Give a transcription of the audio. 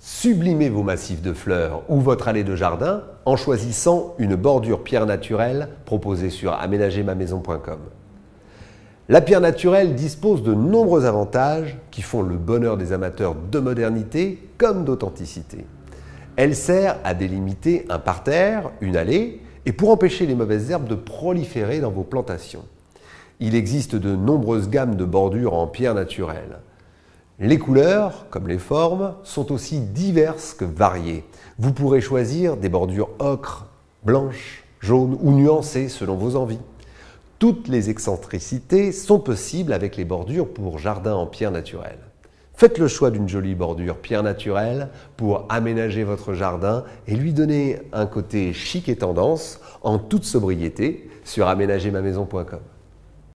Sublimez vos massifs de fleurs ou votre allée de jardin en choisissant une bordure pierre naturelle proposée sur aménagermamaison.com. La pierre naturelle dispose de nombreux avantages qui font le bonheur des amateurs de modernité comme d'authenticité. Elle sert à délimiter un parterre, une allée, et pour empêcher les mauvaises herbes de proliférer dans vos plantations. Il existe de nombreuses gammes de bordures en pierre naturelle. Les couleurs, comme les formes, sont aussi diverses que variées. Vous pourrez choisir des bordures ocre, blanches, jaunes ou nuancées selon vos envies. Toutes les excentricités sont possibles avec les bordures pour jardin en pierre naturelle. Faites le choix d'une jolie bordure pierre naturelle pour aménager votre jardin et lui donner un côté chic et tendance en toute sobriété sur aménagermaison.com.